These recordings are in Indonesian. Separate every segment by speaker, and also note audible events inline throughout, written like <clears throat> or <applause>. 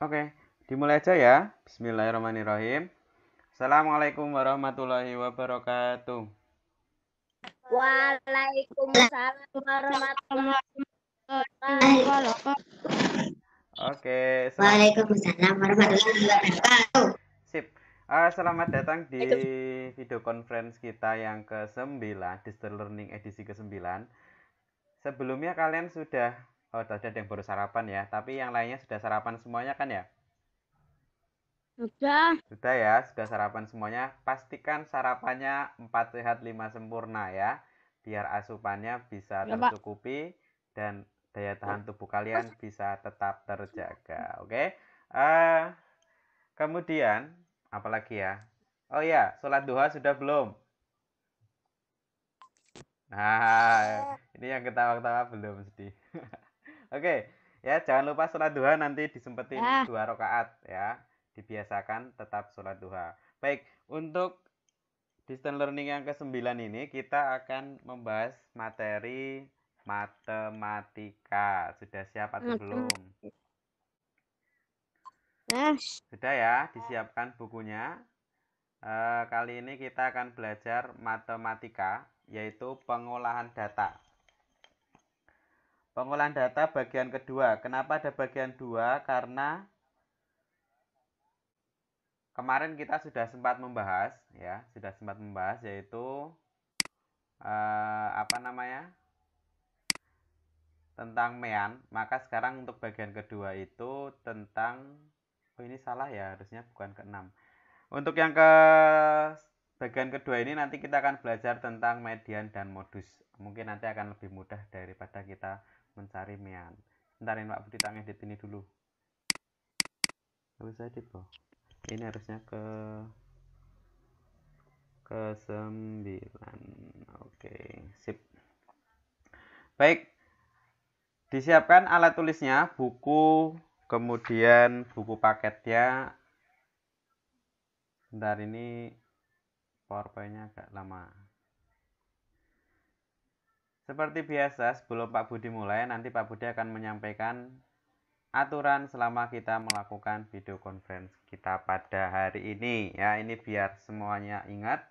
Speaker 1: Oke, dimulai aja ya. Bismillahirrahmanirrahim. Assalamualaikum warahmatullahi wabarakatuh.
Speaker 2: Waalaikumsalam warahmatullahi wabarakatuh.
Speaker 1: Oke. Waalaikumsalam warahmatullahi wabarakatuh. Sip. Uh, selamat datang di video conference kita yang ke-9, Digital Learning edisi ke-9. Sebelumnya kalian sudah Oh, tadi ada yang baru sarapan ya. Tapi yang lainnya sudah sarapan semuanya kan ya?
Speaker 2: Sudah.
Speaker 1: Sudah ya, sudah sarapan semuanya. Pastikan sarapannya 4 sehat 5 sempurna ya. Biar asupannya bisa iya, tercukupi dan daya tahan tubuh kalian bisa tetap terjaga. Oke. Okay? Uh, eh, kemudian apalagi ya? Oh ya, sholat duha sudah belum? Nah, ini yang ketawa-ketawa belum sedih. <laughs> Oke, ya jangan lupa sholat duha nanti disempetin ya. dua rakaat ya. Dibiasakan tetap sholat duha. Baik, untuk distance learning yang ke-9 ini kita akan membahas materi matematika. Sudah siap atau belum? Sudah ya, disiapkan bukunya. E, kali ini kita akan belajar matematika, yaitu pengolahan data. Pengolahan data bagian kedua. Kenapa ada bagian dua? Karena kemarin kita sudah sempat membahas, ya, sudah sempat membahas yaitu eh, apa namanya tentang mean. Maka sekarang untuk bagian kedua itu tentang oh ini salah ya, harusnya bukan ke keenam. Untuk yang ke bagian kedua ini nanti kita akan belajar tentang median dan modus. Mungkin nanti akan lebih mudah daripada kita mencari Mian ntarin Pak Budi tangen di sini dulu habis edit loh ini harusnya ke ke sembilan oke sip baik disiapkan alat tulisnya buku kemudian buku paketnya Ntar ini powerpointnya agak lama seperti biasa, sebelum Pak Budi mulai, nanti Pak Budi akan menyampaikan aturan selama kita melakukan video conference kita pada hari ini. Ya, ini biar semuanya ingat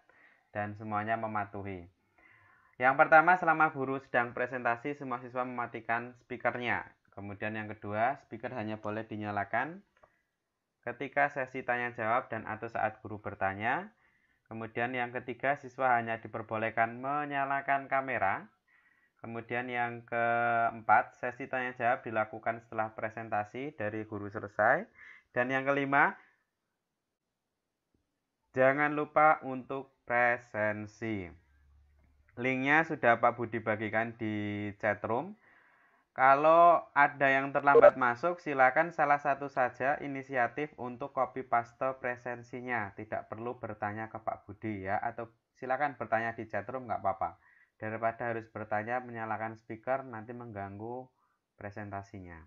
Speaker 1: dan semuanya mematuhi. Yang pertama, selama guru sedang presentasi, semua siswa mematikan speakernya. Kemudian yang kedua, speaker hanya boleh dinyalakan ketika sesi tanya jawab dan atau saat guru bertanya. Kemudian yang ketiga, siswa hanya diperbolehkan menyalakan kamera Kemudian yang keempat, sesi tanya jawab dilakukan setelah presentasi dari guru selesai. Dan yang kelima, jangan lupa untuk presensi. Linknya sudah Pak Budi bagikan di chatroom. Kalau ada yang terlambat masuk, silakan salah satu saja inisiatif untuk copy paste presensinya. Tidak perlu bertanya ke Pak Budi ya, atau silakan bertanya di chatroom nggak apa-apa daripada harus bertanya menyalakan speaker nanti mengganggu presentasinya.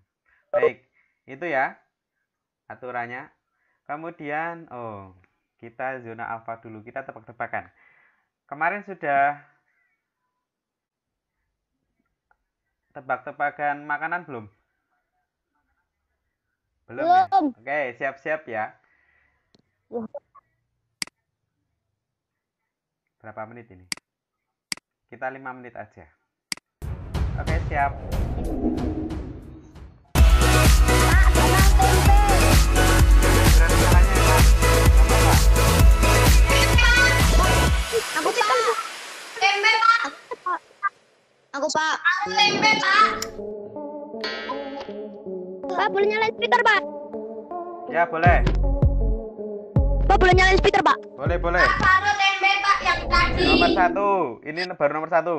Speaker 1: Baik, itu ya aturannya. Kemudian, oh, kita zona alpha dulu, kita tebak-tebakan. Kemarin sudah tebak-tebakan makanan belum? Belum. Ya? belum. Ya? Oke, siap-siap ya. Berapa menit ini? Kita 5 menit aja. Oke, siap.
Speaker 3: Aku pak. Tempe pak. Aku pak. Aku tempe pak. Pak boleh nyalain speaker pak?
Speaker 1: Ya boleh. Pak boleh nyalain speaker pak? Boleh boleh.
Speaker 3: Pak, yang tadi. Nomor satu.
Speaker 1: Ini baru nomor satu.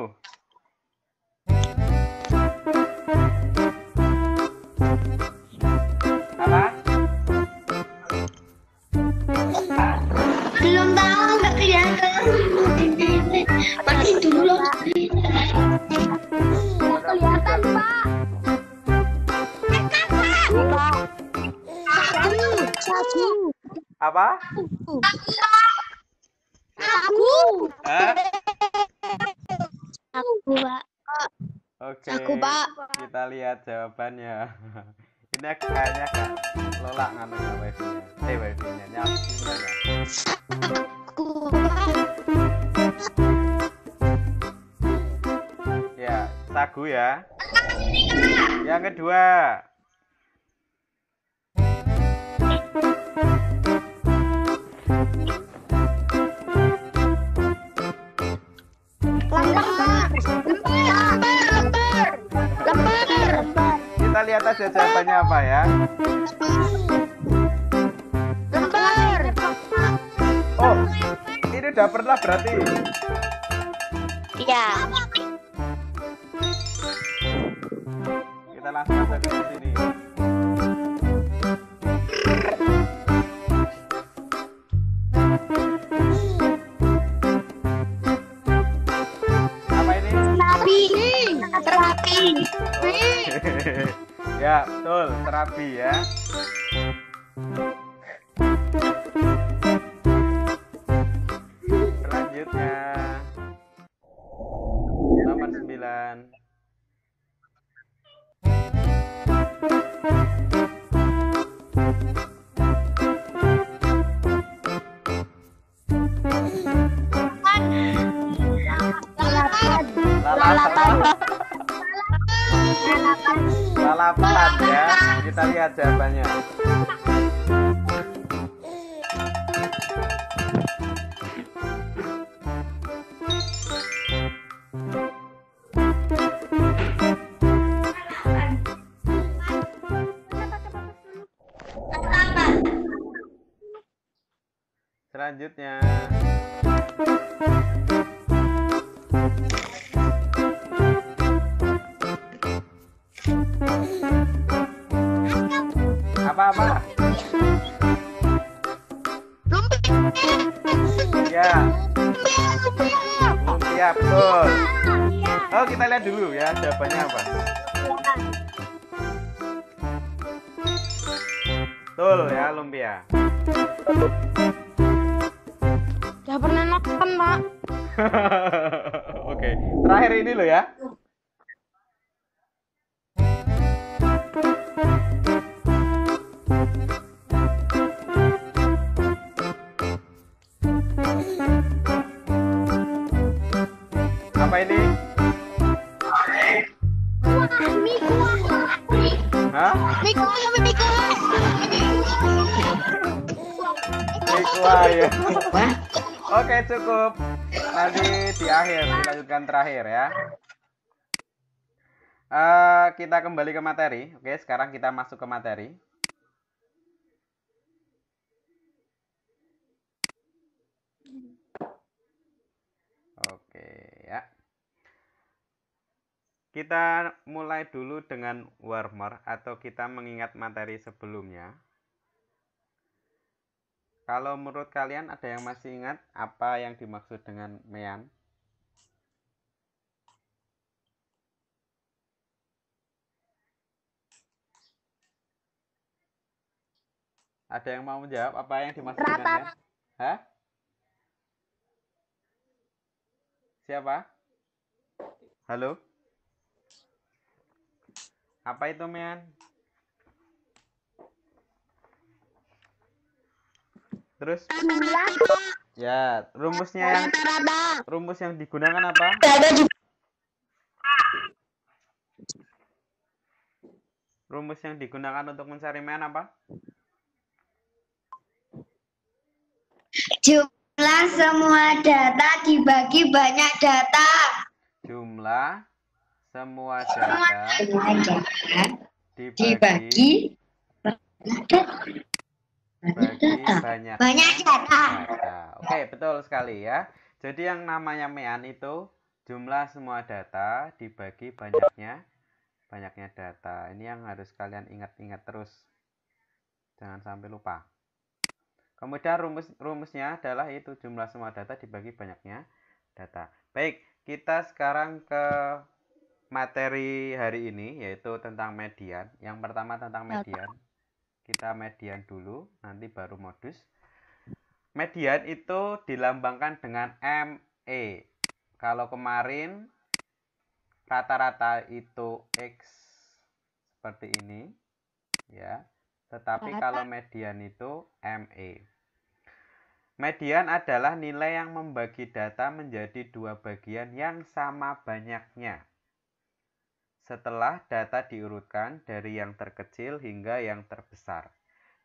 Speaker 2: Apa? Belum tahu nggak kelihatan. Mati dulu. Nggak kelihatan pak.
Speaker 1: Apa? Apa? Aku. Aku, Pak. Oke. Okay. Aku, Pak. Kita lihat jawabannya. <laughs> Ini kayaknya Kak Lola nganu ya wifi-nya. Eh, wifi-nya nyala. Aku, Ya, sagu ya. Yang kedua. Kita lihat aja jawabannya apa ya. Lembar. Oh, ini udah pernah berarti.
Speaker 2: Iya. Kita langsung saja.
Speaker 1: tapi ya selanjutnya. Apa-apa? Ya. Lumpia betul. Iya. Oh, kita lihat dulu ya jawabannya cukup. Nanti di akhir dilanjutkan terakhir ya. Uh, kita kembali ke materi. Oke, sekarang kita masuk ke materi. Oke, ya. Kita mulai dulu dengan warmer atau kita mengingat materi sebelumnya. Kalau menurut kalian ada yang masih ingat apa yang dimaksud dengan mean? Ada yang mau menjawab apa yang dimaksud Rata. dengan mean? Hah? Siapa? Halo? Apa itu mean? Terus? Ya, rumusnya yang rumus yang digunakan apa? Rumus yang digunakan untuk mencari main apa?
Speaker 2: Jumlah semua data dibagi banyak
Speaker 1: data. Jumlah semua data dibagi, dibagi
Speaker 2: banyak data. Banyak,
Speaker 1: data. Oke, okay, betul sekali ya. Jadi yang namanya mean itu jumlah semua data dibagi banyaknya banyaknya data. Ini yang harus kalian ingat-ingat terus. Jangan sampai lupa. Kemudian rumus rumusnya adalah itu jumlah semua data dibagi banyaknya data. Baik, kita sekarang ke materi hari ini yaitu tentang median. Yang pertama tentang median kita median dulu nanti baru modus median itu dilambangkan dengan ME kalau kemarin rata-rata itu X seperti ini ya tetapi kalau median itu ME median adalah nilai yang membagi data menjadi dua bagian yang sama banyaknya setelah data diurutkan dari yang terkecil hingga yang terbesar.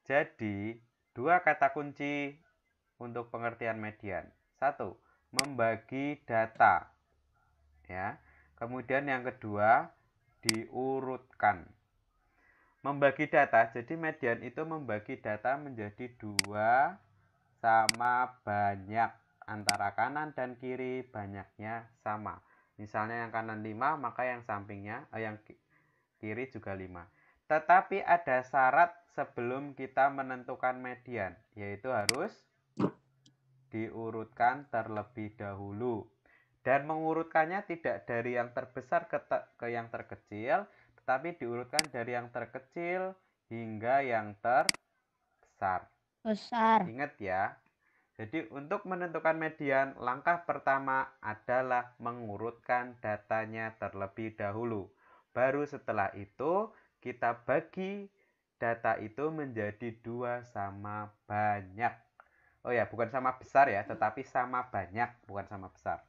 Speaker 1: Jadi, dua kata kunci untuk pengertian median. Satu, membagi data. Ya. Kemudian yang kedua, diurutkan. Membagi data, jadi median itu membagi data menjadi dua sama banyak antara kanan dan kiri banyaknya sama. Misalnya yang kanan 5, maka yang sampingnya, eh, yang kiri juga 5. Tetapi ada syarat sebelum kita menentukan median, yaitu harus diurutkan terlebih dahulu. Dan mengurutkannya tidak dari yang terbesar ke, te ke yang terkecil, tetapi diurutkan dari yang terkecil hingga yang terbesar. Besar. Ingat ya, jadi untuk menentukan median, langkah pertama adalah mengurutkan datanya terlebih dahulu. Baru setelah itu kita bagi data itu menjadi dua sama banyak. Oh ya, bukan sama besar ya, hmm. tetapi sama banyak, bukan sama besar.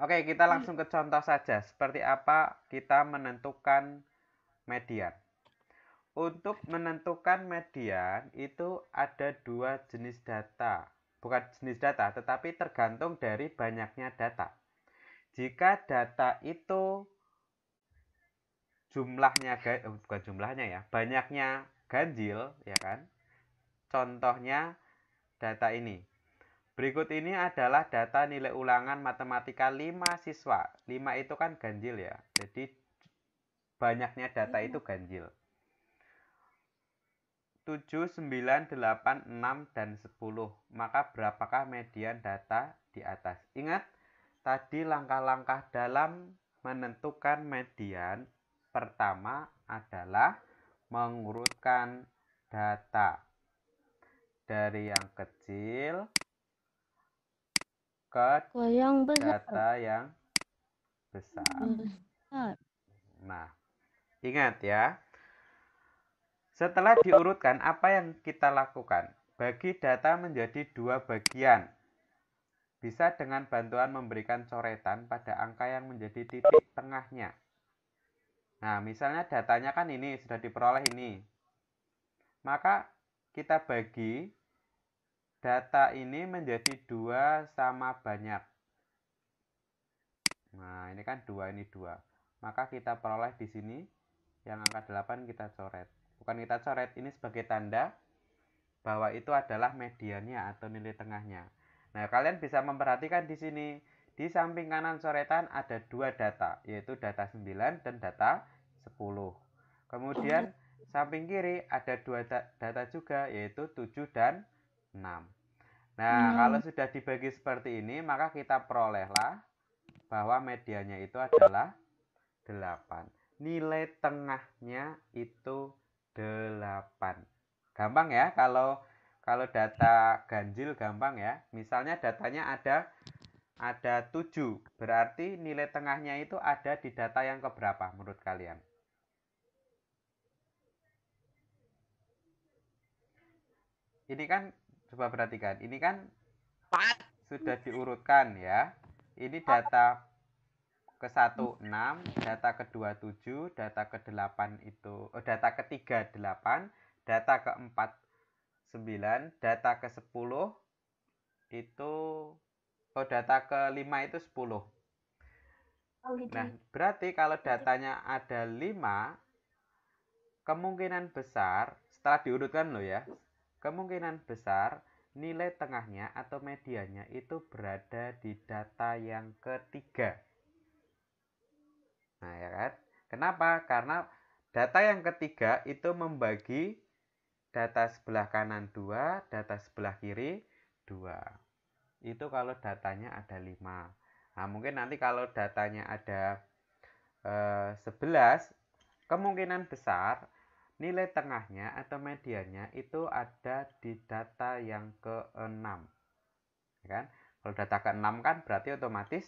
Speaker 1: Oke, kita hmm. langsung ke contoh saja. Seperti apa kita menentukan median. Untuk menentukan median itu ada dua jenis data. Bukan jenis data, tetapi tergantung dari banyaknya data. Jika data itu jumlahnya eh, bukan jumlahnya ya, banyaknya ganjil ya kan. Contohnya data ini. Berikut ini adalah data nilai ulangan matematika 5 siswa. 5 itu kan ganjil ya. Jadi banyaknya data iya. itu ganjil. 7, 9, 8, 6, dan 10. Maka berapakah median data di atas? Ingat, tadi langkah-langkah dalam menentukan median pertama adalah mengurutkan data dari yang kecil ke yang besar. data yang besar.
Speaker 2: besar.
Speaker 1: Nah, ingat ya, setelah diurutkan, apa yang kita lakukan? Bagi data menjadi dua bagian. Bisa dengan bantuan memberikan coretan pada angka yang menjadi titik tengahnya. Nah, misalnya datanya kan ini, sudah diperoleh ini. Maka kita bagi data ini menjadi dua sama banyak. Nah, ini kan dua ini dua. Maka kita peroleh di sini yang angka 8 kita coret bukan kita coret ini sebagai tanda bahwa itu adalah medianya atau nilai tengahnya. Nah, kalian bisa memperhatikan di sini di samping kanan coretan ada dua data, yaitu data 9 dan data 10. Kemudian samping kiri ada dua data juga, yaitu 7 dan 6. Nah, hmm. kalau sudah dibagi seperti ini, maka kita perolehlah bahwa medianya itu adalah 8. Nilai tengahnya itu 8. Gampang ya kalau kalau data ganjil gampang ya. Misalnya datanya ada ada 7. Berarti nilai tengahnya itu ada di data yang keberapa menurut kalian? Ini kan coba perhatikan. Ini kan sudah diurutkan ya. Ini data ke 16, hmm. data ke 27, data ke 8 eh, itu oh, data ke 8, data ke 9, data ke 10 itu oh data ke 5 itu 10. Nah, berarti kalau datanya ada 5 kemungkinan besar setelah diurutkan loh ya. Kemungkinan besar nilai tengahnya atau medianya itu berada di data yang ketiga. Nah, ya kan? Kenapa? Karena data yang ketiga itu membagi data sebelah kanan 2, data sebelah kiri 2. Itu kalau datanya ada 5. Nah, mungkin nanti kalau datanya ada eh, sebelas, 11, kemungkinan besar nilai tengahnya atau medianya itu ada di data yang ke-6. Ya kan? Kalau data ke-6 kan berarti otomatis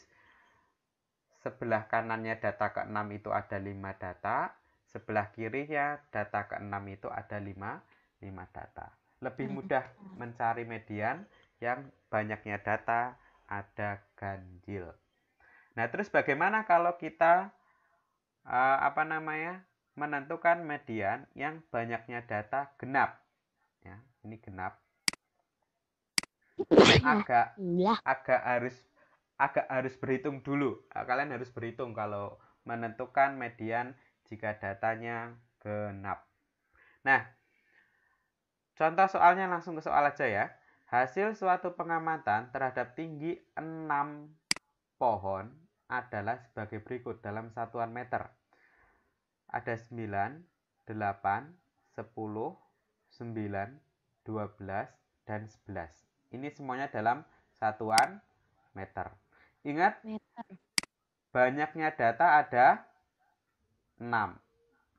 Speaker 1: sebelah kanannya data ke-6 itu ada 5 data, sebelah kirinya data ke-6 itu ada 5, 5 data. Lebih nah, mudah mencari median yang banyaknya data ada ganjil. Nah, terus bagaimana kalau kita uh, apa namanya? menentukan median yang banyaknya data genap. Ya, ini genap. Nah, agak iya. agak harus agak harus berhitung dulu. Nah, kalian harus berhitung kalau menentukan median jika datanya genap. Nah, contoh soalnya langsung ke soal aja ya. Hasil suatu pengamatan terhadap tinggi 6 pohon adalah sebagai berikut dalam satuan meter. Ada 9, 8, 10, 9, 12, dan 11. Ini semuanya dalam satuan meter. Ingat, banyaknya data ada 6.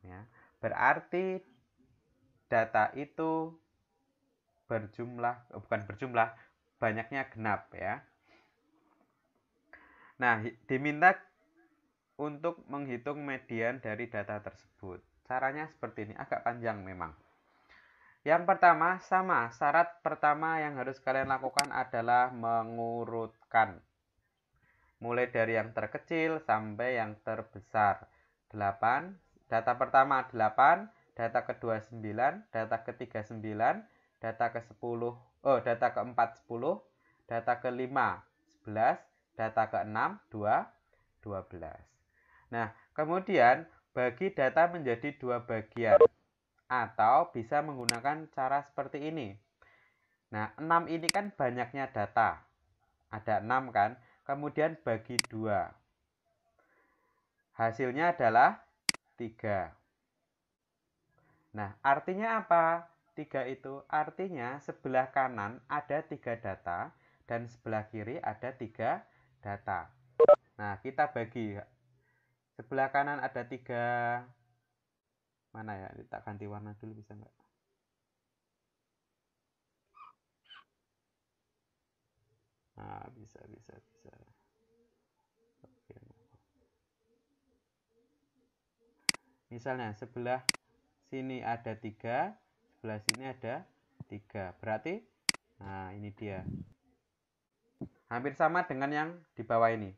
Speaker 1: Ya. Berarti data itu berjumlah, oh bukan berjumlah, banyaknya genap ya. Nah, diminta untuk menghitung median dari data tersebut. Caranya seperti ini, agak panjang memang. Yang pertama, sama. Syarat pertama yang harus kalian lakukan adalah mengurutkan mulai dari yang terkecil sampai yang terbesar. 8. Data pertama 8, data kedua 9, data ketiga 9, data ke-10, oh data ke-4 10, data ke-5 11, data ke-6 2, 12. Nah, kemudian bagi data menjadi dua bagian atau bisa menggunakan cara seperti ini. Nah, 6 ini kan banyaknya data. Ada 6 kan? kemudian bagi 2. Hasilnya adalah 3. Nah, artinya apa? 3 itu artinya sebelah kanan ada 3 data dan sebelah kiri ada 3 data. Nah, kita bagi sebelah kanan ada 3 mana ya? Kita ganti warna dulu bisa enggak? nah bisa bisa bisa misalnya sebelah sini ada tiga sebelah sini ada tiga berarti nah ini dia hampir sama dengan yang di bawah ini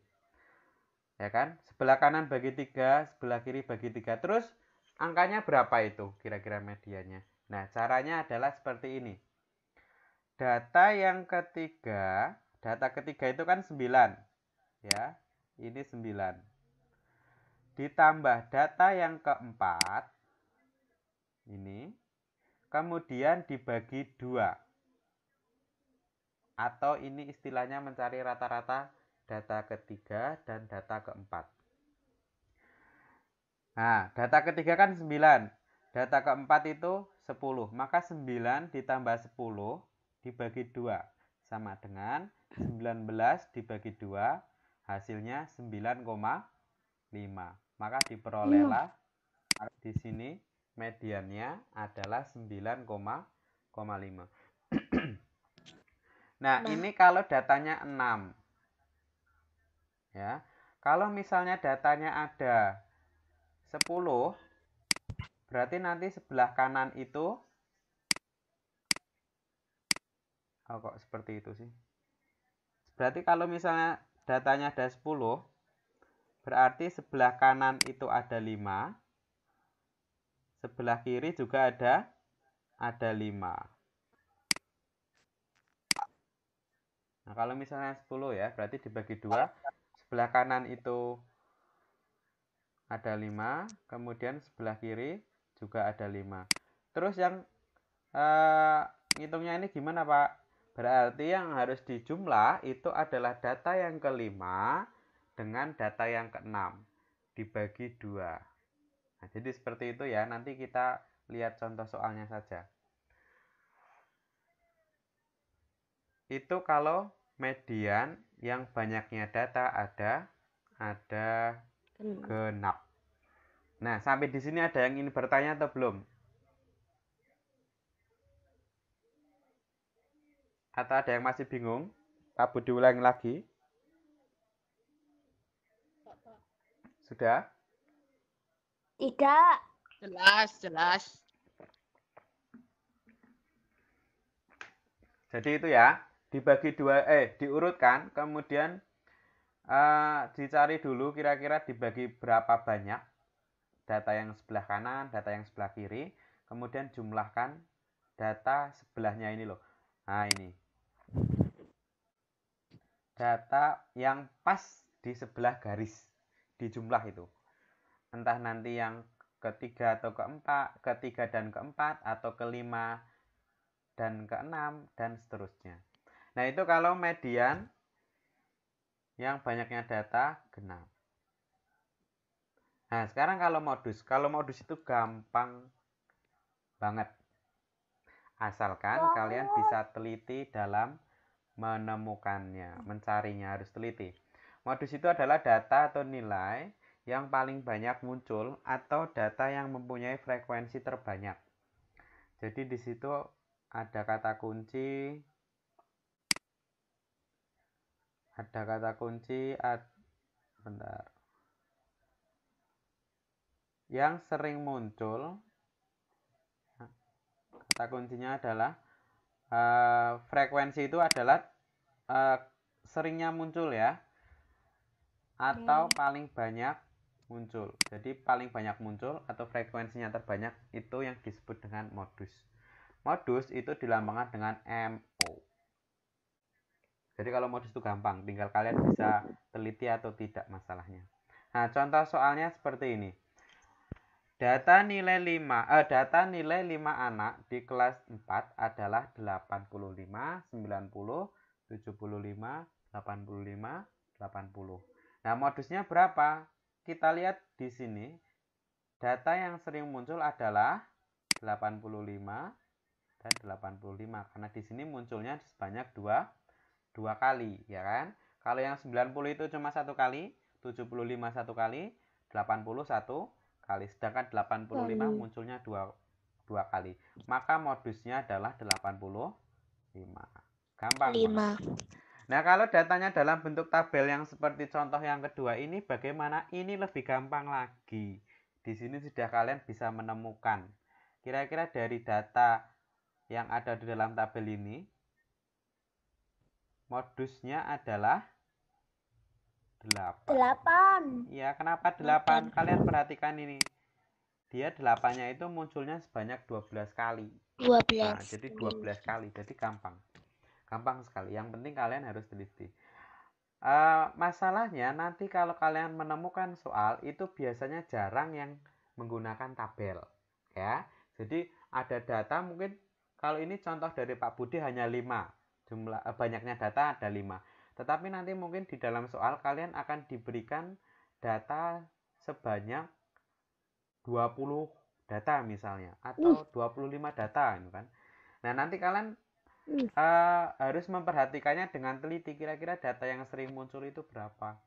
Speaker 1: ya kan sebelah kanan bagi tiga sebelah kiri bagi tiga terus angkanya berapa itu kira-kira medianya nah caranya adalah seperti ini data yang ketiga Data ketiga itu kan 9. Ya, ini 9. Ditambah data yang keempat, ini, kemudian dibagi dua. Atau ini istilahnya mencari rata-rata data ketiga dan data keempat. Nah, data ketiga kan 9. Data keempat itu 10. Maka 9 ditambah 10 dibagi dua sama dengan 19 dibagi 2 hasilnya 9,5. Maka diperolehlah iya. di sini mediannya adalah 9,5. <clears throat> Nah, nah, ini kalau datanya 6. Ya. Kalau misalnya datanya ada 10, berarti nanti sebelah kanan itu Oh kok seperti itu sih? Berarti kalau misalnya datanya ada 10, berarti sebelah kanan itu ada 5, sebelah kiri juga ada ada 5. Nah, kalau misalnya 10 ya, berarti dibagi 2. Sebelah kanan itu ada 5, kemudian sebelah kiri juga ada 5. Terus yang eh, ngitungnya ini gimana, Pak? Berarti yang harus dijumlah itu adalah data yang kelima dengan data yang keenam dibagi dua. Nah, jadi seperti itu ya. Nanti kita lihat contoh soalnya saja. Itu kalau median yang banyaknya data ada ada genap. Nah, sampai di sini ada yang ingin bertanya atau belum? Atau ada yang masih bingung? Abu diulang lagi. Sudah?
Speaker 2: Tidak. Jelas, jelas.
Speaker 1: Jadi itu ya, dibagi dua, eh diurutkan, kemudian uh, dicari dulu kira-kira dibagi berapa banyak data yang sebelah kanan, data yang sebelah kiri, kemudian jumlahkan data sebelahnya ini loh. Nah ini, data yang pas di sebelah garis di jumlah itu entah nanti yang ketiga atau keempat ketiga dan keempat atau kelima dan keenam dan seterusnya nah itu kalau median yang banyaknya data genap nah sekarang kalau modus kalau modus itu gampang banget asalkan kalian bisa teliti dalam menemukannya, mencarinya harus teliti. Modus itu adalah data atau nilai yang paling banyak muncul atau data yang mempunyai frekuensi terbanyak. Jadi di situ ada kata kunci ada kata kunci ad, bentar. Yang sering muncul kata kuncinya adalah uh, frekuensi itu adalah uh, seringnya muncul ya atau okay. Hmm. paling banyak muncul. Jadi paling banyak muncul atau frekuensinya terbanyak itu yang disebut dengan modus. Modus itu dilambangkan dengan MO. Jadi kalau modus itu gampang, tinggal kalian bisa teliti atau tidak masalahnya. Nah, contoh soalnya seperti ini. Data nilai 5 eh, data nilai 5 anak di kelas 4 adalah 85, 90, 75, 85, 80. Nah, modusnya berapa? Kita lihat di sini. Data yang sering muncul adalah 85 dan 85 karena di sini munculnya sebanyak 2 2 kali, ya kan? Kalau yang 90 itu cuma satu kali, 75 satu kali, 81 kali sedangkan 85 kali. munculnya dua dua kali maka modusnya adalah 85 gampang 5. nah kalau datanya dalam bentuk tabel yang seperti contoh yang kedua ini bagaimana ini lebih gampang lagi di sini sudah kalian bisa menemukan kira-kira dari data yang ada di dalam tabel ini modusnya adalah
Speaker 3: delapan
Speaker 1: iya ya kenapa delapan kalian perhatikan ini dia delapannya itu munculnya sebanyak 12 kali 12 nah, jadi 12 kali jadi gampang gampang sekali yang penting kalian harus teliti uh, masalahnya nanti kalau kalian menemukan soal itu biasanya jarang yang menggunakan tabel ya jadi ada data mungkin kalau ini contoh dari Pak Budi hanya 5 jumlah eh, banyaknya data ada 5 tetapi nanti mungkin di dalam soal kalian akan diberikan data sebanyak 20 data misalnya atau 25 data gitu kan. Nah, nanti kalian uh, harus memperhatikannya dengan teliti kira-kira data yang sering muncul itu berapa.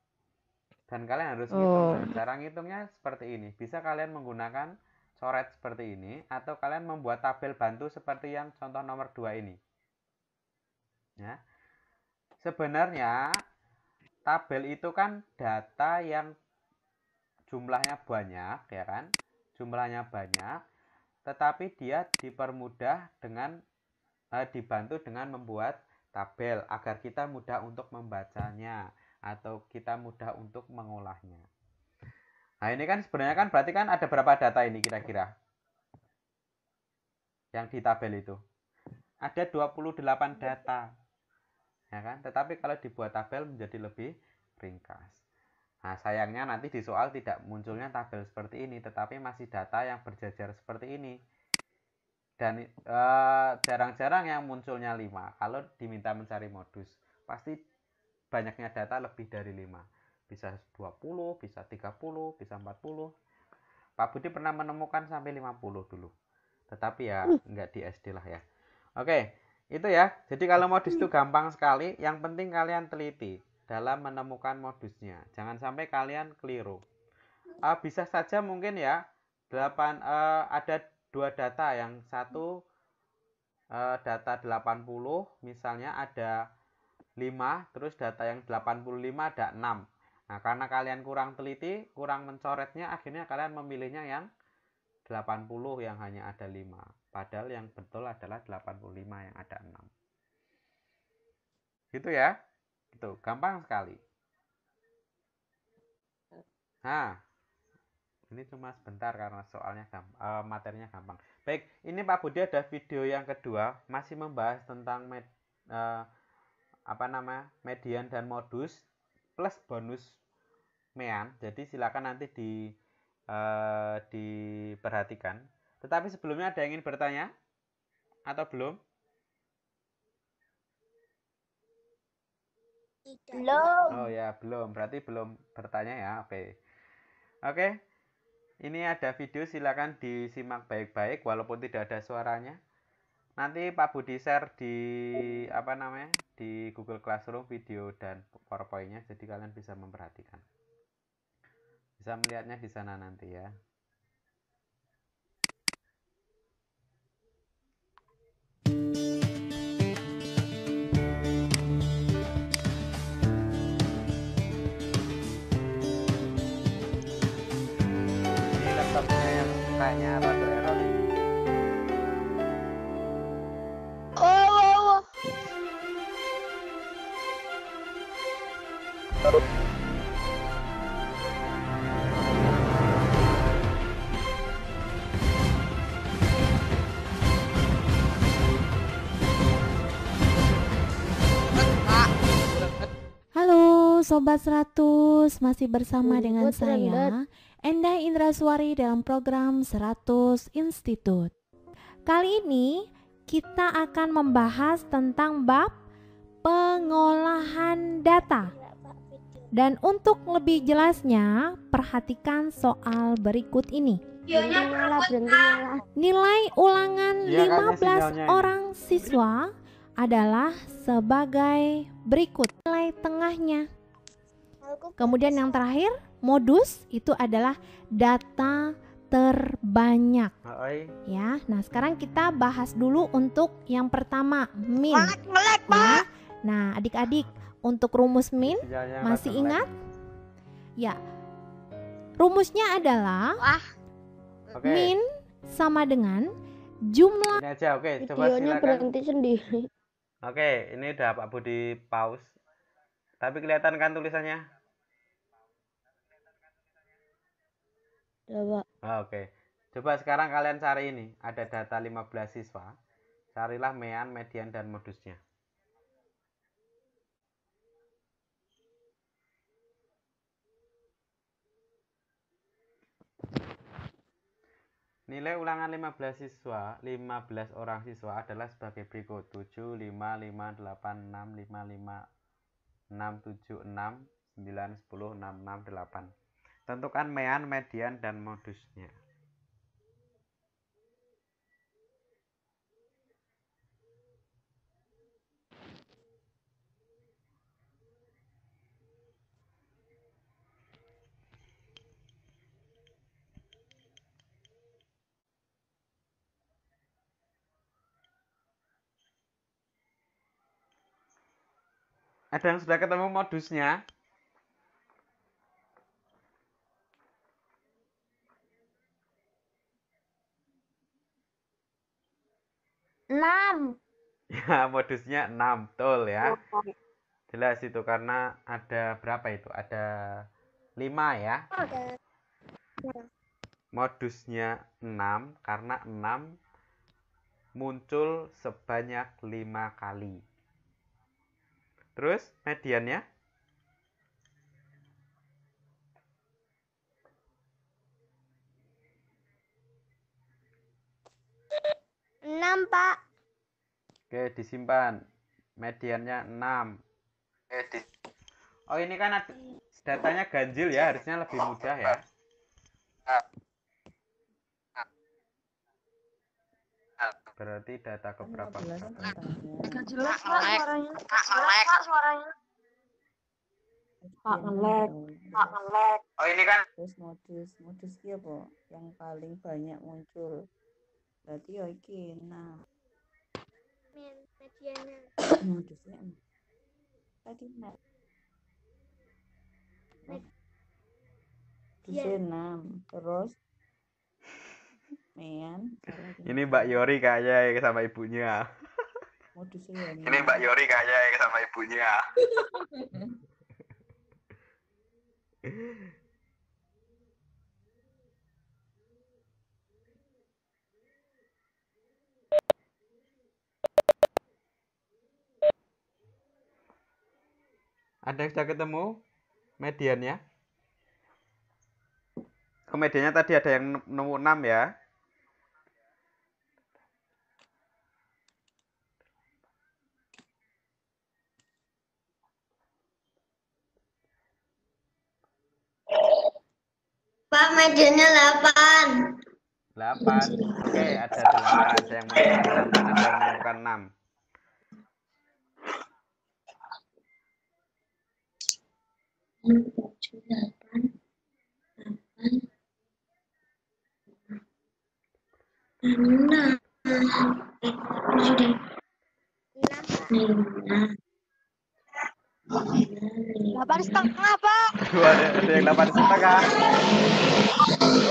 Speaker 1: Dan kalian harus oh. ngitung. Cara ngitungnya seperti ini. Bisa kalian menggunakan coret seperti ini atau kalian membuat tabel bantu seperti yang contoh nomor 2 ini. Ya. Sebenarnya tabel itu kan data yang jumlahnya banyak ya kan? Jumlahnya banyak tetapi dia dipermudah dengan eh, dibantu dengan membuat tabel agar kita mudah untuk membacanya atau kita mudah untuk mengolahnya. Nah, ini kan sebenarnya kan berarti kan ada berapa data ini kira-kira? Yang di tabel itu. Ada 28 data ya kan? Tetapi kalau dibuat tabel menjadi lebih ringkas. Nah, sayangnya nanti di soal tidak munculnya tabel seperti ini, tetapi masih data yang berjajar seperti ini. Dan eh, jarang-jarang yang munculnya 5. Kalau diminta mencari modus, pasti banyaknya data lebih dari 5. Bisa 20, bisa 30, bisa 40. Pak Budi pernah menemukan sampai 50 dulu. Tetapi ya hmm. nggak di SD lah ya. Oke, itu ya. Jadi kalau modus itu gampang sekali, yang penting kalian teliti dalam menemukan modusnya. Jangan sampai kalian keliru. Uh, bisa saja mungkin ya 8 uh, eh, ada dua data yang satu uh, data 80 misalnya ada 5 terus data yang 85 ada 6 nah karena kalian kurang teliti kurang mencoretnya akhirnya kalian memilihnya yang 80 yang hanya ada 5 Padahal yang betul adalah 85 yang ada 6. Gitu ya. gitu. gampang sekali. Nah, ini cuma sebentar karena soalnya gampang, uh, eh, materinya gampang. Baik, ini Pak Budi ada video yang kedua masih membahas tentang med, uh, apa nama median dan modus plus bonus mean. Jadi silakan nanti di uh, diperhatikan tetapi sebelumnya ada yang ingin bertanya? Atau belum? Belum. Oh ya, belum. Berarti belum bertanya ya. Oke. Oke. Ini ada video silakan disimak baik-baik walaupun tidak ada suaranya. Nanti Pak Budi share di apa namanya? di Google Classroom video dan PowerPoint-nya jadi kalian bisa memperhatikan. Bisa melihatnya di sana nanti ya. caranya ratu error ini
Speaker 2: oh, oh, oh.
Speaker 3: Sobat 100 masih bersama hmm, dengan saya Enda Indraswari dalam program 100 Institut. Kali ini kita akan membahas tentang bab pengolahan data. Dan untuk lebih jelasnya, perhatikan soal berikut ini. Nilai ulangan 15 iya, orang siswa adalah sebagai berikut. Nilai tengahnya. Kemudian yang terakhir, modus itu adalah data terbanyak. Oi. Ya, nah sekarang kita bahas dulu untuk yang pertama min. Melek, melek, ya. Nah, adik-adik untuk rumus min Sejanya iya, masih melek. ingat? Ya, rumusnya adalah Wah. Okay. min sama dengan jumlah.
Speaker 1: aja, oke. Okay. Coba Videonya berhenti sendiri. Oke, okay, ini udah Pak Budi pause. Tapi kelihatan kan tulisannya? Coba. Ah, oke. Okay. Coba sekarang kalian cari ini. Ada data 15 siswa. Carilah mean, median, dan modusnya. Nilai ulangan 15 siswa, 15 orang siswa adalah sebagai berikut 7, 5, 5, 8, 6, 5, 5, 6, 7, 6, 9, 10, 6, 6, 8 Tentukan mean, median, dan modusnya. Ada yang sudah ketemu modusnya? ya <laughs> modusnya 6 betul ya iya. jelas itu karena ada berapa itu ada 5 ya oh, iya. modusnya 6 karena 6 muncul sebanyak 5 kali terus mediannya enam pak Oke, disimpan. Mediannya 6. Oh, ini kan datanya ganjil ya, harusnya lebih mudah ya. Berarti data keberapa? Enggak
Speaker 2: jelas Pak suaranya. Pak ngelek. Pak suaranya.
Speaker 3: Pak ngelek.
Speaker 2: Pak ngelek.
Speaker 3: Oh ini kan. Terus modus modus iya po yang paling banyak muncul. Berarti ya iki nah.
Speaker 2: Men, Madiana.
Speaker 1: Madiana. Madiana. Iya. Terus Men. Ini Mbak Yori kayaknya sama ibunya.
Speaker 3: Modusnya. Ya, Ini Mbak Yori kayaknya sama ibunya.
Speaker 2: <laughs>
Speaker 1: Ada yang sudah ketemu mediannya? Ke medianya tadi ada yang nomor 6 ya.
Speaker 2: Pak, medianya 8.
Speaker 1: 8. Oke, ada 8. Ada yang Ada yang menemukan 6. lima delapan setengah pak delapan setengah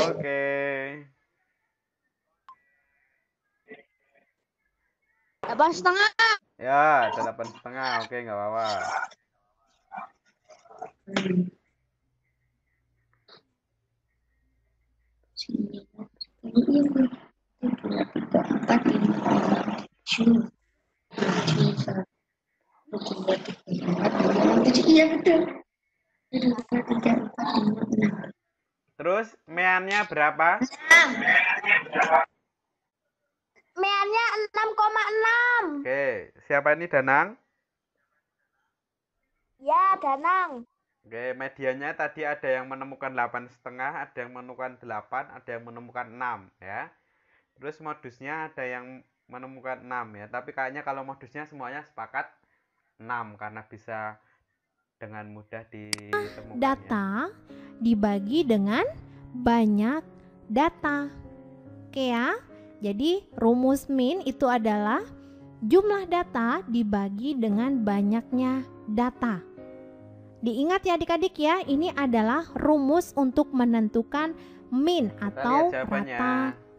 Speaker 1: oke delapan setengah ya delapan setengah oke nggak apa-apa terus meannya berapa
Speaker 3: meannya enam koma enam
Speaker 1: oke siapa ini Danang
Speaker 3: ya Danang
Speaker 1: Oke, medianya tadi ada yang menemukan setengah, ada yang menemukan 8, ada yang menemukan 6 ya. Terus modusnya ada yang menemukan 6 ya, tapi kayaknya kalau modusnya semuanya sepakat 6 karena bisa dengan mudah ditemukan. Ya. Data
Speaker 3: dibagi dengan banyak data. Oke ya. Jadi rumus min itu adalah jumlah data dibagi dengan banyaknya data. Diingat ya adik-adik ya, ini adalah rumus untuk menentukan min atau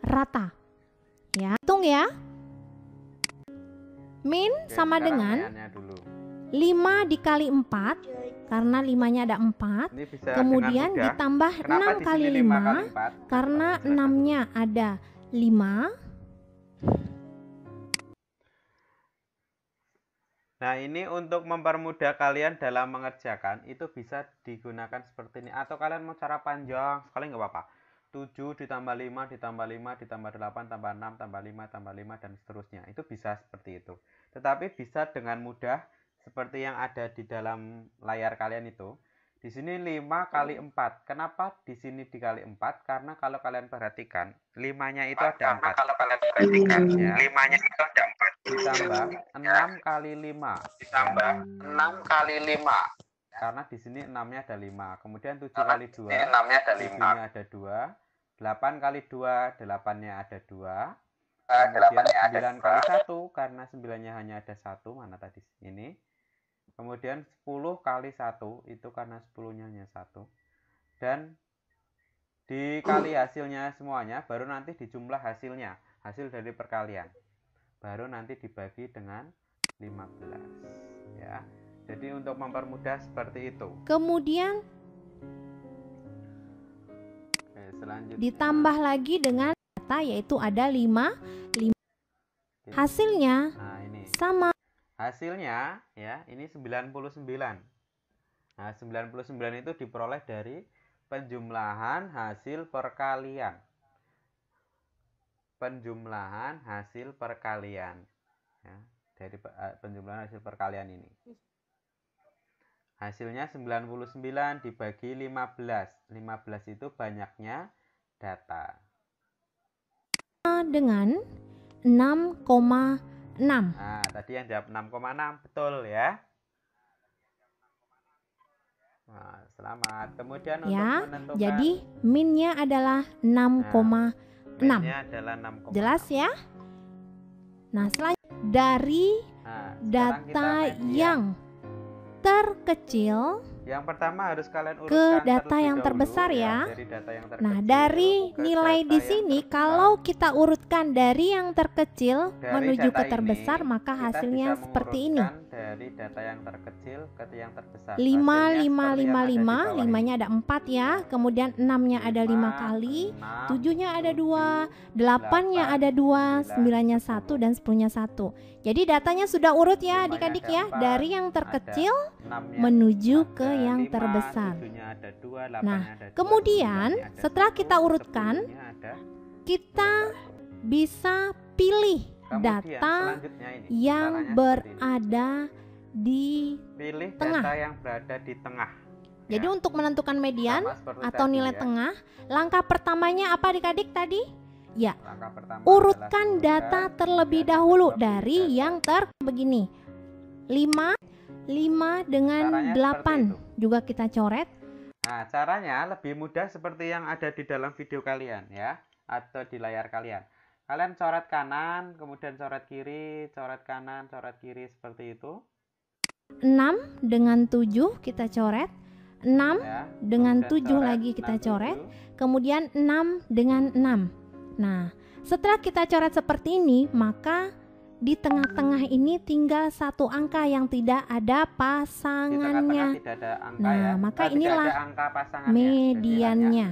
Speaker 3: rata-rata. Ya, hitung ya. Min Oke, sama dengan 5 dikali 4 karena 5-nya ada 4. Kemudian ditambah Kenapa 6 kali 5, 5 kali 4? karena 6-nya ada 5
Speaker 1: Nah, ini untuk mempermudah kalian dalam mengerjakan, itu bisa digunakan seperti ini. Atau kalian mau cara panjang, sekali nggak apa-apa. 7 ditambah 5, ditambah 5, ditambah 8, tambah 6, tambah 5, tambah 5, dan seterusnya. Itu bisa seperti itu. Tetapi bisa dengan mudah, seperti yang ada di dalam layar kalian itu. Di sini 5 kali 4. Kenapa di sini dikali 4? Karena kalau kalian perhatikan, 5-nya itu ada 4. Kalau kalian perhatikan, 5-nya iya. itu ada 4 ditambah 6 kali 5 ditambah 6 kali 5 karena di sini 6-nya ada 5 kemudian 7 karena kali 2 6-nya ada 5 nya ada 2 8 kali 2 8-nya ada 2 eh,
Speaker 3: kemudian 9 kali
Speaker 1: 1 karena 9-nya hanya ada 1 mana tadi ini kemudian 10 kali 1 itu karena 10-nya hanya 1 dan dikali hasilnya semuanya baru nanti dijumlah hasilnya hasil dari perkalian baru nanti dibagi dengan 15 ya. Jadi untuk mempermudah seperti itu.
Speaker 3: Kemudian
Speaker 1: Oke, selanjutnya
Speaker 3: ditambah lagi dengan data yaitu ada 5 5 Oke. Hasilnya nah, ini. sama
Speaker 1: hasilnya ya, ini 99. Nah, 99 itu diperoleh dari penjumlahan hasil perkalian penjumlahan hasil perkalian ya, dari eh, penjumlahan hasil perkalian ini hasilnya 99 dibagi 15 15 itu banyaknya data
Speaker 3: dengan 6,6 nah
Speaker 1: tadi yang jawab 6,6 betul ya Nah, selamat. Kemudian ya, untuk menentukan jadi
Speaker 3: minnya adalah 6,6. Nah, 6. Jelas ya? Nah, selanjutnya dari nah, data yang terkecil
Speaker 1: yang pertama harus kalian urutkan ke data yang dahulu, terbesar ya. ya. Dari data yang nah, terkecil nah,
Speaker 3: dari nilai di sini kalau kita urutkan dari yang terkecil dari menuju ke terbesar ini, maka hasilnya seperti ini
Speaker 1: dari data yang terkecil ke yang terbesar. 5 5 5 5, 5-nya ada
Speaker 3: 4 ya. Kemudian 6-nya ada 5 kali, 7-nya ada 2, 8-nya ada 2, 9-nya 1 dan 10-nya 1. Jadi datanya sudah urut ya Adik-adik ya, dari yang terkecil menuju ke yang terbesar. nah, kemudian setelah kita urutkan kita bisa pilih data yang berada di
Speaker 1: tengah. yang berada di tengah.
Speaker 3: Jadi ya. untuk menentukan median atau nilai ya. tengah, langkah pertamanya apa adik-adik tadi? Ya, urutkan data terlebih dahulu dari yang ter begini. 5 5 dengan caranya 8 juga kita coret.
Speaker 1: Nah, caranya lebih mudah seperti yang ada di dalam video kalian ya atau di layar kalian. Kalian coret kanan, kemudian coret kiri, coret kanan, coret kiri seperti itu.
Speaker 3: 6 dengan 7 kita coret. 6 ya, dengan 7 coret, lagi kita 6, coret. 7. Kemudian 6 dengan 6. Nah, setelah kita coret seperti ini, maka di tengah-tengah ini tinggal satu angka yang tidak ada pasangannya. Di tengah -tengah tidak ada angka ya. nah, ya. maka nah, inilah angka mediannya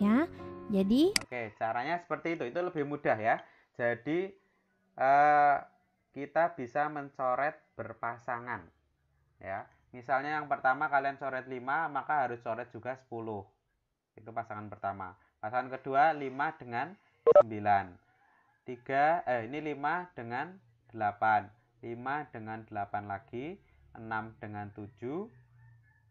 Speaker 3: ya. Jadi
Speaker 1: Oke, caranya seperti itu. Itu lebih mudah ya. Jadi eh, kita bisa mencoret berpasangan. Ya. Misalnya yang pertama kalian coret 5, maka harus coret juga 10. Itu pasangan pertama. Pasangan kedua 5 dengan 9. 3 eh ini 5 dengan 8. 5 dengan 8 lagi, 6 dengan 7,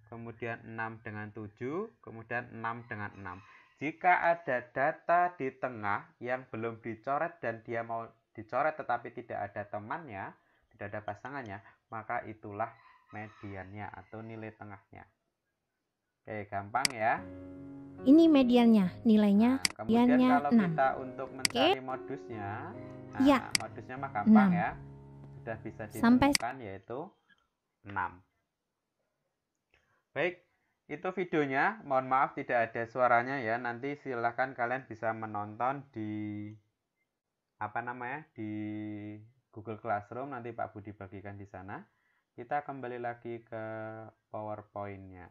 Speaker 1: kemudian 6 dengan 7, kemudian 6 dengan 6. Jika ada data di tengah yang belum dicoret dan dia mau dicoret tetapi tidak ada temannya, tidak ada pasangannya, maka itulah mediannya atau nilai tengahnya. Oke, gampang ya.
Speaker 3: Ini mediannya, nilainya nah, kemudian kalau 6. kita
Speaker 1: untuk mencari Oke. modusnya, nah, ya. modusnya mah gampang 6. ya. Sudah bisa ditemukan Sampai... yaitu 6. Baik, itu videonya mohon maaf tidak ada suaranya ya nanti silahkan kalian bisa menonton di apa namanya di Google Classroom nanti Pak Budi bagikan di sana kita kembali lagi ke PowerPointnya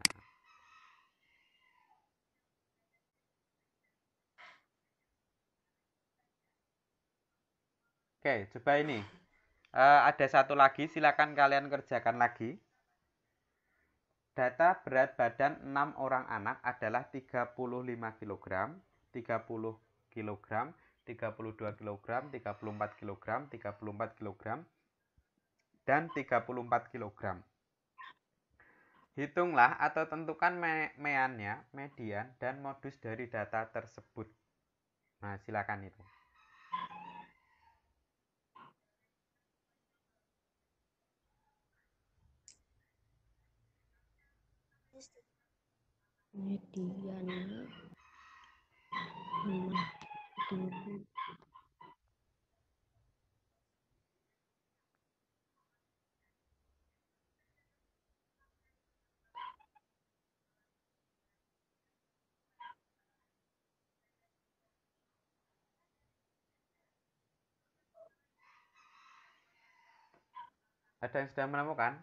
Speaker 1: Oke coba ini Uh, ada satu lagi silahkan kalian kerjakan lagi Data berat badan 6 orang anak adalah 35 kg, 30 kg, 32 kg, 34 kg, 34 kg, dan 34 kg. Hitunglah atau tentukan me meannya, median, dan modus dari data tersebut. Nah, silakan itu.
Speaker 2: mediana rumah tinggi
Speaker 1: Ada yang sudah menemukan?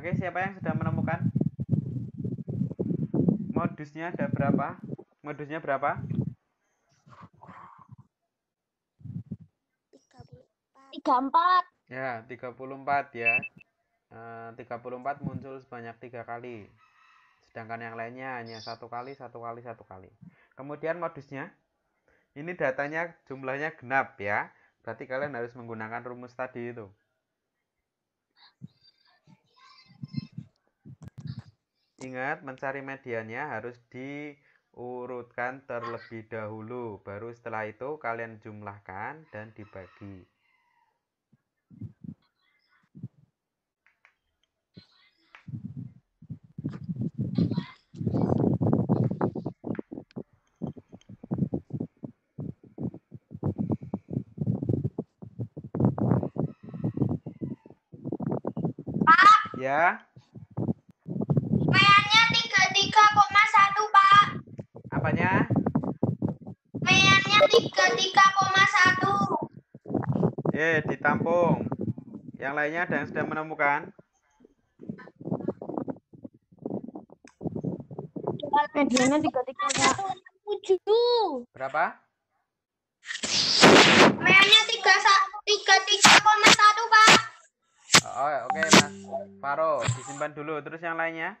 Speaker 1: Oke, siapa yang sudah menemukan? Modusnya ada berapa? Modusnya berapa?
Speaker 2: 34.
Speaker 1: Ya, 34 ya. Eh, uh, 34 muncul sebanyak tiga kali. Sedangkan yang lainnya hanya satu kali, satu kali, satu kali. Kemudian modusnya, ini datanya jumlahnya genap ya. Berarti kalian harus menggunakan rumus tadi itu. Ingat, mencari medianya harus diurutkan terlebih dahulu. Baru setelah itu kalian jumlahkan dan dibagi. Ya. Apanya?
Speaker 3: Mainnya 33,1.
Speaker 1: Ye, ditampung. Yang lainnya ada yang sudah menemukan?
Speaker 2: Mediannya 33,7.
Speaker 1: Berapa?
Speaker 3: Mainnya 33,1, Pak.
Speaker 1: Oh, oke, okay, Mas. Faro, disimpan dulu. Terus yang lainnya?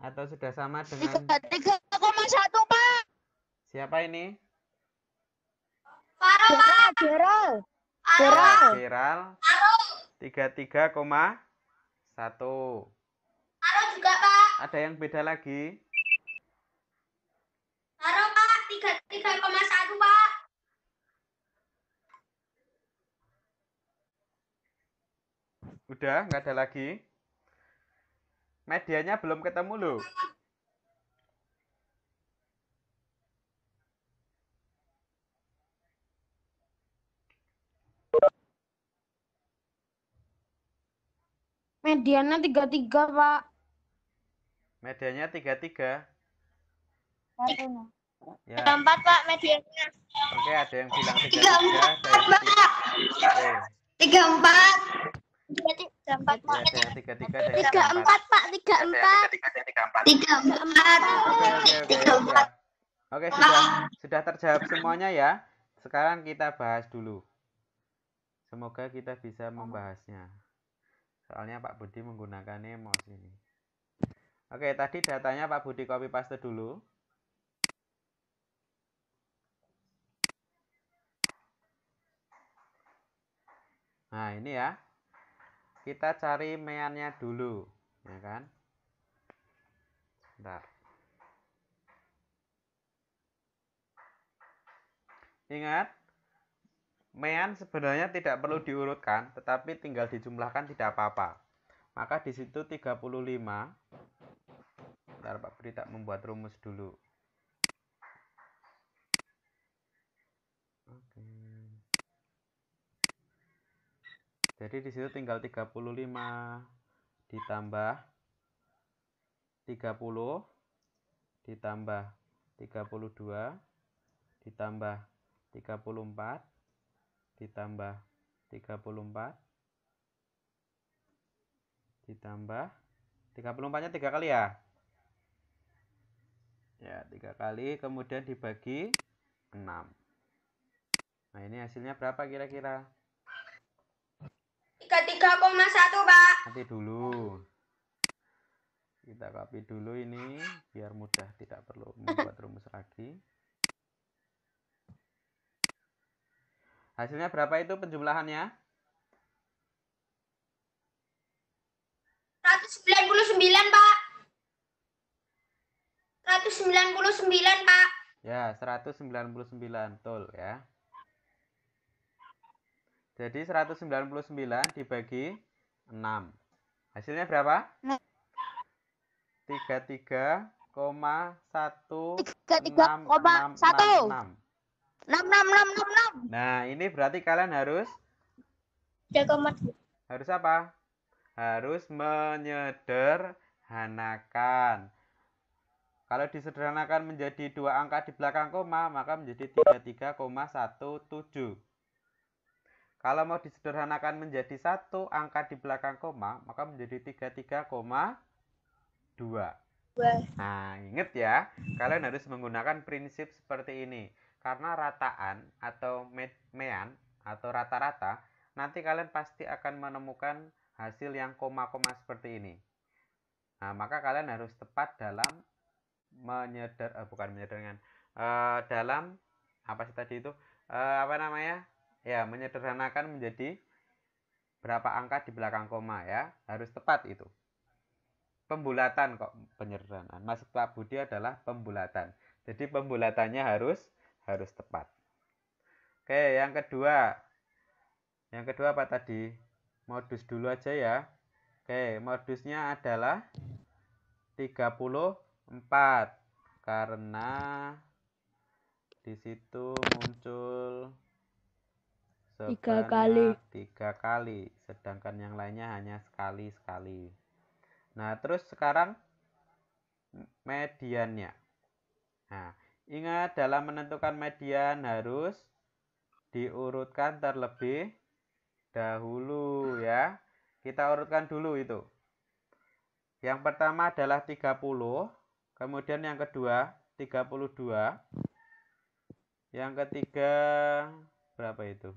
Speaker 1: atau sudah sama dengan
Speaker 2: 3,1 Pak. Siapa ini? Farol. Viral.
Speaker 1: Viral. Viral. Tiga tiga koma satu. juga Pak. Ada yang beda lagi?
Speaker 2: Farol Pak tiga tiga koma satu Pak.
Speaker 1: Udah nggak ada lagi? medianya belum ketemu loh
Speaker 3: Medianya tiga tiga pak.
Speaker 1: Medianya tiga tiga. Ya. Tiga
Speaker 3: pak Medianya.
Speaker 1: Oke ada yang bilang
Speaker 3: Tiga empat.
Speaker 1: Tiga tiga empat pak tiga empat tiga empat tiga empat oke sudah sudah terjawab semuanya ya sekarang kita bahas dulu semoga kita bisa membahasnya soalnya Pak Budi menggunakan emos ini oke tadi datanya Pak Budi copy paste dulu nah ini ya kita cari meannya dulu ya kan Bentar. ingat mean sebenarnya tidak perlu diurutkan tetapi tinggal dijumlahkan tidak apa-apa maka di situ 35 Bentar Pak Budi tak membuat rumus dulu Jadi di situ tinggal 35 ditambah 30 ditambah 32 ditambah 34 ditambah 34 ditambah 34 nya 3 kali ya ya 3 kali kemudian dibagi 6 nah ini hasilnya berapa kira-kira
Speaker 3: 33,1 Pak.
Speaker 1: Nanti dulu. Kita copy dulu ini biar mudah tidak perlu membuat rumus lagi. Hasilnya berapa itu penjumlahannya?
Speaker 2: 199 Pak. 199 Pak.
Speaker 1: Ya, 199, tol ya. Jadi 199 dibagi 6. Hasilnya berapa? 33,1666. 6,6,6,6,6. Nah, ini berarti kalian harus Harus apa? Harus menyederhanakan. Kalau disederhanakan menjadi dua angka di belakang koma, maka menjadi 33,17. Kalau mau disederhanakan menjadi satu angka di belakang koma, maka menjadi 33,2. Nah, ingat ya, kalian harus menggunakan prinsip seperti ini. Karena rataan atau mean atau rata-rata, nanti kalian pasti akan menemukan hasil yang koma-koma seperti ini. Nah, maka kalian harus tepat dalam menyeder eh, bukan menyederhanakan eh, dalam apa sih tadi itu eh, apa namanya ya menyederhanakan menjadi berapa angka di belakang koma ya harus tepat itu pembulatan kok penyederhanaan maksud Pak Budi adalah pembulatan jadi pembulatannya harus harus tepat oke yang kedua yang kedua apa tadi modus dulu aja ya oke modusnya adalah 34 karena di situ muncul tiga kali tiga kali sedangkan yang lainnya hanya sekali sekali nah terus sekarang mediannya nah ingat dalam menentukan median harus diurutkan terlebih dahulu ya kita urutkan dulu itu yang pertama adalah 30 kemudian yang kedua 32 yang ketiga berapa itu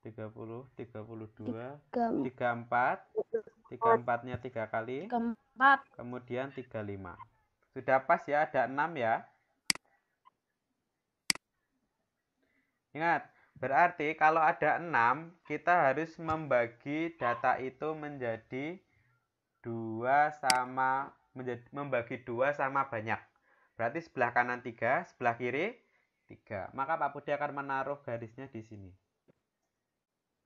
Speaker 1: tiga puluh tiga puluh dua tiga empat tiga empatnya tiga kali
Speaker 2: empat
Speaker 1: kemudian tiga lima sudah pas ya ada enam ya ingat berarti kalau ada enam kita harus membagi data itu menjadi dua sama menjadi, membagi dua sama banyak berarti sebelah kanan tiga sebelah kiri tiga maka Pak Budi akan menaruh garisnya di sini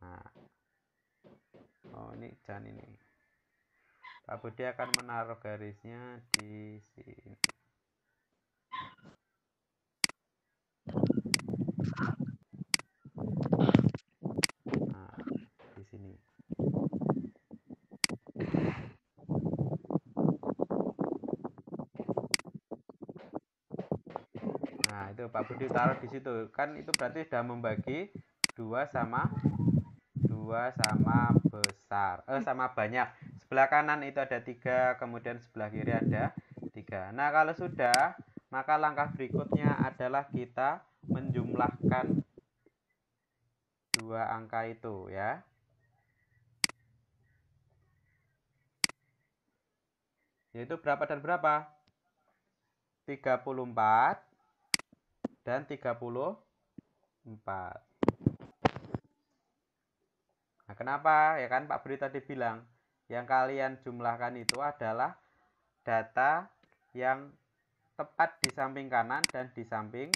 Speaker 1: nah oh ini jangan ini Pak Budi akan menaruh garisnya di sini nah di sini Nah, itu Pak Budi taruh di situ. Kan itu berarti sudah membagi dua sama dua sama besar eh sama banyak sebelah kanan itu ada tiga kemudian sebelah kiri ada tiga nah kalau sudah maka langkah berikutnya adalah kita menjumlahkan dua angka itu ya yaitu berapa dan berapa 34 dan 34 Nah, kenapa? Ya kan Pak Bri tadi bilang, yang kalian jumlahkan itu adalah data yang tepat di samping kanan dan di samping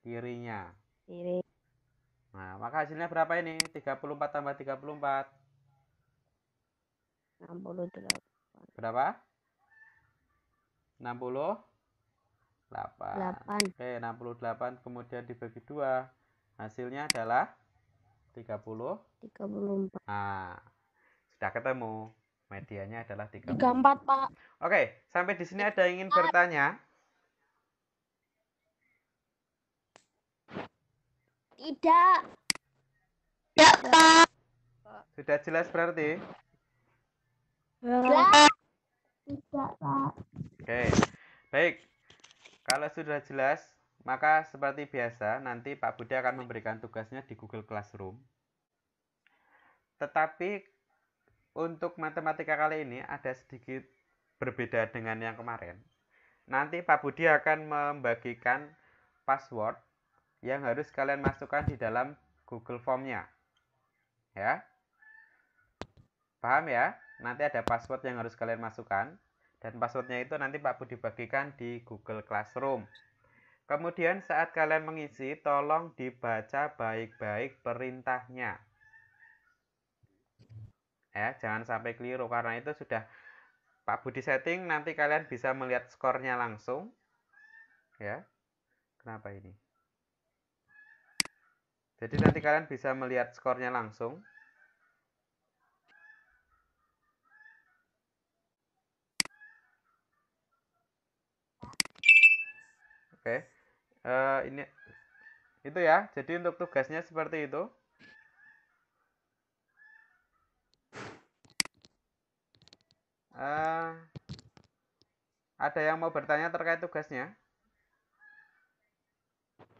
Speaker 1: kirinya. Kiri. Nah, maka hasilnya berapa ini? 34 tambah 34. 68. Berapa? 60 8. 8. Oke, 68 kemudian dibagi dua Hasilnya adalah 30
Speaker 3: 34.
Speaker 1: Nah, sudah ketemu. Medianya adalah 34. 34, Pak. Oke, sampai di sini ada yang ingin bertanya?
Speaker 2: Tidak. Tidak, Pak.
Speaker 1: Sudah jelas berarti?
Speaker 2: tidak Tidak,
Speaker 1: Pak. Oke. Baik. Kalau sudah jelas, maka seperti biasa, nanti Pak Budi akan memberikan tugasnya di Google Classroom. Tetapi untuk matematika kali ini ada sedikit berbeda dengan yang kemarin. Nanti Pak Budi akan membagikan password yang harus kalian masukkan di dalam Google Formnya. Ya, paham ya? Nanti ada password yang harus kalian masukkan dan passwordnya itu nanti Pak Budi bagikan di Google Classroom. Kemudian saat kalian mengisi, tolong dibaca baik-baik perintahnya. Ya, jangan sampai keliru karena itu sudah Pak Budi setting nanti kalian bisa melihat skornya langsung. Ya. Kenapa ini? Jadi nanti kalian bisa melihat skornya langsung. Oke. Okay uh, ini itu ya jadi untuk tugasnya seperti itu uh, ada yang mau bertanya terkait tugasnya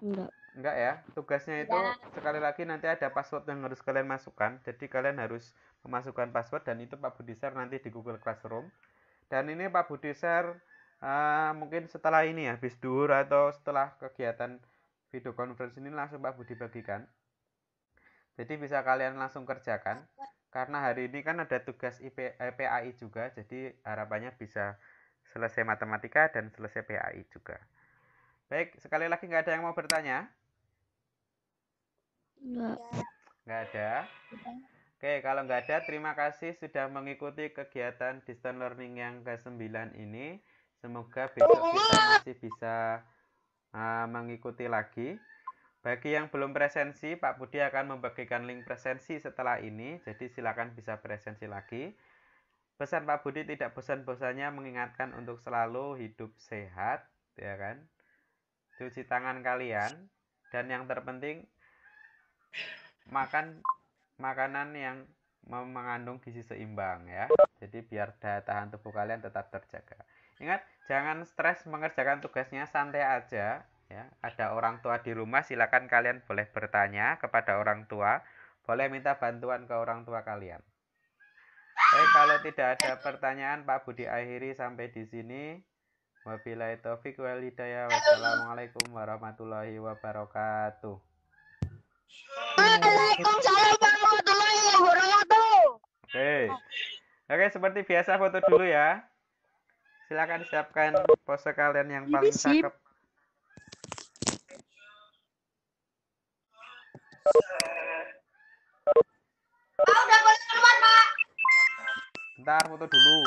Speaker 1: enggak enggak ya tugasnya itu ya. sekali lagi nanti ada password yang harus kalian masukkan jadi kalian harus memasukkan password dan itu Pak Budi Share nanti di Google Classroom dan ini Pak Budi Share uh, mungkin setelah ini ya, habis duhur atau setelah kegiatan video conference ini langsung Pak Budi bagikan. Jadi bisa kalian langsung kerjakan. Karena hari ini kan ada tugas IP, eh, PAI juga, jadi harapannya bisa selesai matematika dan selesai PAI juga. Baik, sekali lagi nggak ada yang mau bertanya? Nggak. Nggak ada? Oke, kalau nggak ada, terima kasih sudah mengikuti kegiatan distance learning yang ke-9 ini. Semoga besok kita masih bisa uh, mengikuti lagi. Bagi yang belum presensi, Pak Budi akan membagikan link presensi setelah ini, jadi silakan bisa presensi lagi. Pesan Pak Budi tidak bosan-bosannya mengingatkan untuk selalu hidup sehat, ya kan? Cuci tangan kalian dan yang terpenting makan makanan yang mengandung gizi seimbang ya. Jadi biar daya tahan tubuh kalian tetap terjaga. Ingat, jangan stres mengerjakan tugasnya, santai aja. Ya, ada orang tua di rumah, silakan kalian boleh bertanya kepada orang tua, boleh minta bantuan ke orang tua kalian. Baik, kalau tidak ada pertanyaan, Pak Budi akhiri sampai di sini. Wabillahi taufik wal hidayah. Wassalamualaikum warahmatullahi wabarakatuh. Waalaikumsalam
Speaker 2: warahmatullahi wabarakatuh.
Speaker 1: Oke. Oke, seperti biasa foto dulu ya. Silakan siapkan pose kalian yang paling cakep. Oh, udah boleh keluar, Pak. Bentar, foto dulu.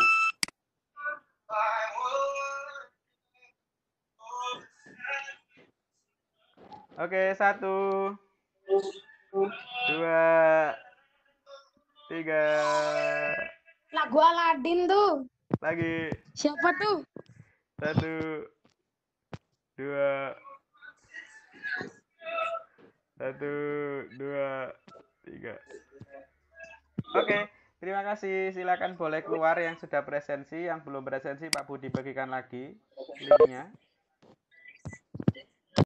Speaker 1: Oke, satu, dua, tiga.
Speaker 3: Lagu Aladin tuh lagi siapa tuh
Speaker 1: satu dua satu dua tiga oke okay. Terima kasih. Silakan boleh keluar yang sudah presensi, yang belum presensi Pak Budi bagikan lagi linknya.